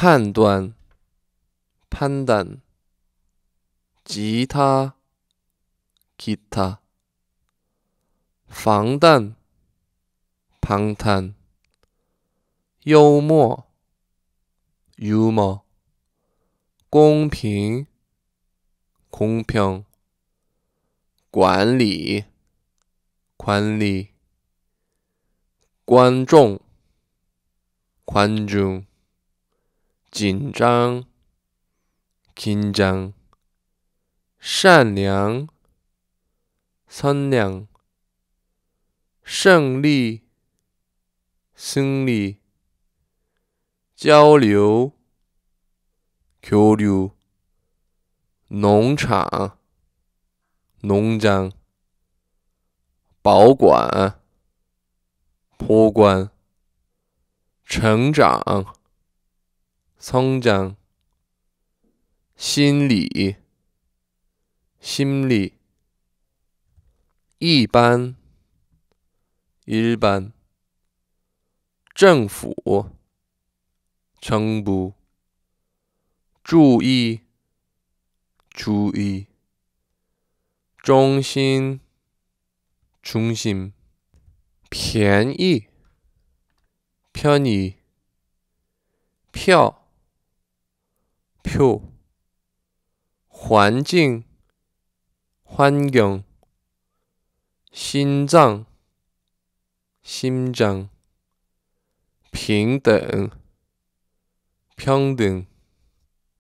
判断，判断，吉他，吉他，防弹，防弹，幽默，幽默，公平，公平，管理，管理，观众，观众。紧张，紧张；善良，善良；胜利，胜利；交流，交流；农场，农场；保管，保管；成长。 성장, 심리, 심리, 일반, 일반, 政府, 정부, 주의주의中心, 중심, 便宜편의, 票票，环境，环境，心脏，心脏，平等，平等。